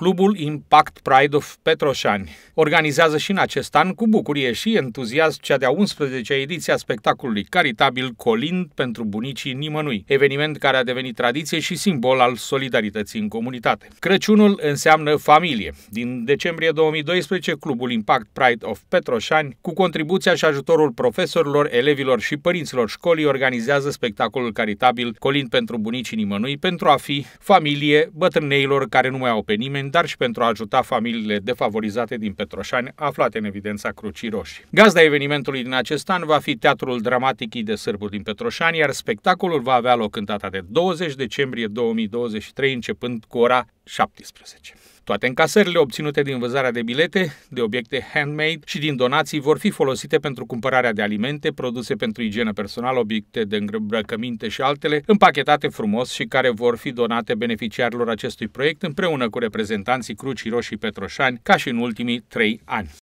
Clubul Impact Pride of Petroșani organizează și în acest an cu bucurie și entuziasm cea de-a 11-a ediție a spectacolului caritabil Colind pentru bunicii nimănui, eveniment care a devenit tradiție și simbol al solidarității în comunitate. Crăciunul înseamnă familie. Din decembrie 2012, Clubul Impact Pride of Petroșani, cu contribuția și ajutorul profesorilor, elevilor și părinților școlii, organizează spectacolul caritabil Colind pentru bunicii nimănui pentru a fi familie bătrâneilor care nu mai au pe nimeni dar și pentru a ajuta familiile defavorizate din Petroșani, aflate în evidența Crucii Roșii. Gazda evenimentului din acest an va fi Teatrul Dramatic de Sârburi din Petroșani, iar spectacolul va avea loc în data de 20 decembrie 2023, începând cu ora 2017. Toate încasările obținute din vânzarea de bilete, de obiecte handmade și din donații vor fi folosite pentru cumpărarea de alimente, produse pentru igienă personală, obiecte de îmbrăcăminte și altele, împachetate frumos și care vor fi donate beneficiarilor acestui proiect împreună cu reprezentanții Crucii Roșii Petroșani, ca și în ultimii trei ani.